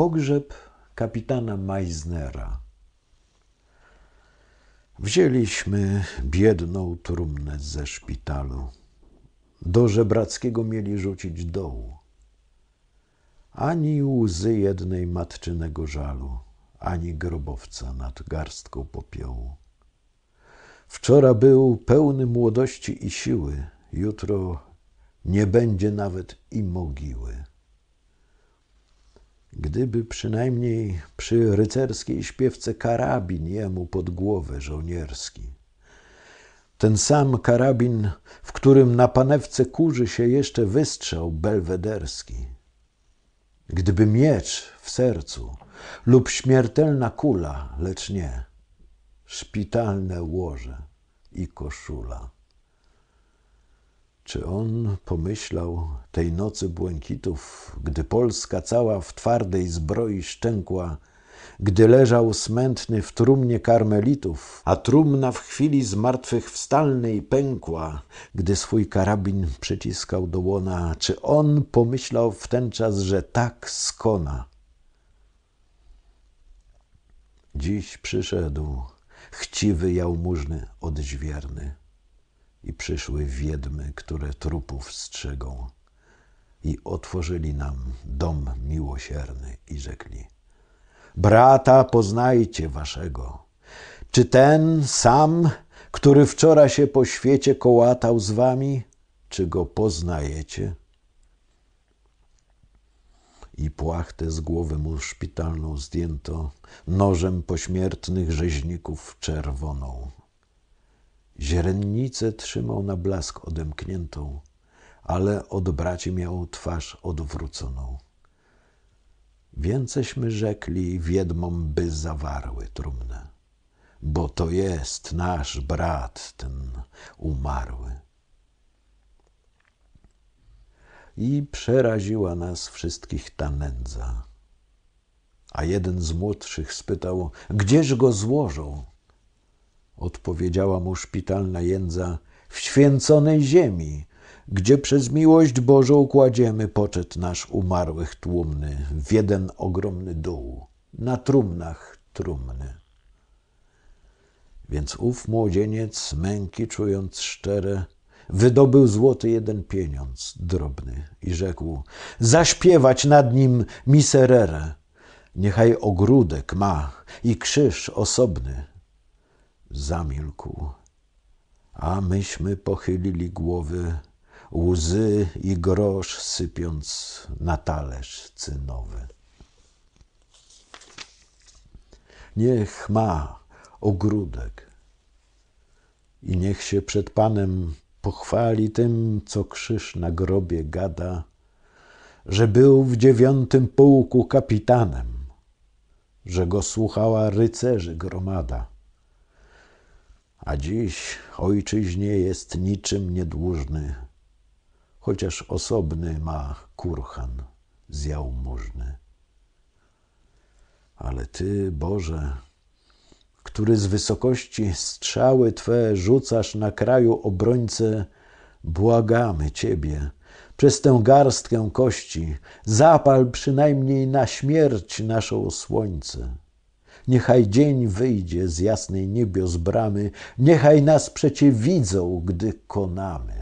Pogrzeb kapitana Meisnera. Wzięliśmy biedną trumnę ze szpitalu. Do żebrackiego mieli rzucić dołu. Ani łzy jednej matczynego żalu, ani grobowca nad garstką popiołu. Wczora był pełny młodości i siły, jutro nie będzie nawet i mogiły. Gdyby przynajmniej przy rycerskiej śpiewce karabin jemu pod głowę żołnierski. Ten sam karabin, w którym na panewce kurzy się jeszcze wystrzał belwederski. Gdyby miecz w sercu lub śmiertelna kula, lecz nie, szpitalne łoże i koszula. Czy on pomyślał tej nocy błękitów, gdy Polska cała w twardej zbroi szczękła, gdy leżał smętny w trumnie karmelitów, a trumna w chwili zmartwychwstalnej pękła, gdy swój karabin przyciskał do łona, czy on pomyślał w ten czas, że tak skona? Dziś przyszedł chciwy jałmużny odźwierny i przyszły wiedmy, które trupów strzegą i otworzyli nam dom miłosierny i rzekli: Brata poznajcie waszego. Czy ten sam, który wczoraj się po świecie kołatał z wami, czy go poznajecie? I płachtę z głowy mu szpitalną zdjęto, nożem pośmiertnych rzeźników czerwoną Źrenicę trzymał na blask odemkniętą, ale od braci miał twarz odwróconą. Więceśmy rzekli wiedmom, by zawarły trumnę, bo to jest nasz brat ten umarły. I przeraziła nas wszystkich ta nędza. A jeden z młodszych spytał, gdzież go złożą? odpowiedziała mu szpitalna jędza, w święconej ziemi, gdzie przez miłość Bożą kładziemy poczet nasz umarłych tłumny w jeden ogromny dół, na trumnach trumny. Więc ów młodzieniec, męki czując szczere, wydobył złoty jeden pieniądz, drobny, i rzekł, zaśpiewać nad nim miserere, niechaj ogródek ma i krzyż osobny, zamilkł, a myśmy pochylili głowy, łzy i grosz sypiąc na talerz cynowy. Niech ma ogródek i niech się przed Panem pochwali tym, co krzyż na grobie gada, że był w dziewiątym pułku kapitanem, że go słuchała rycerzy gromada a dziś ojczyźnie jest niczym niedłużny, chociaż osobny ma kurhan z jałmużny. Ale Ty, Boże, który z wysokości strzały Twe rzucasz na kraju obrońcę, błagamy Ciebie przez tę garstkę kości, zapal przynajmniej na śmierć naszą słońce. Niechaj dzień wyjdzie z jasnej niebios bramy, niechaj nas przecie widzą, gdy konamy.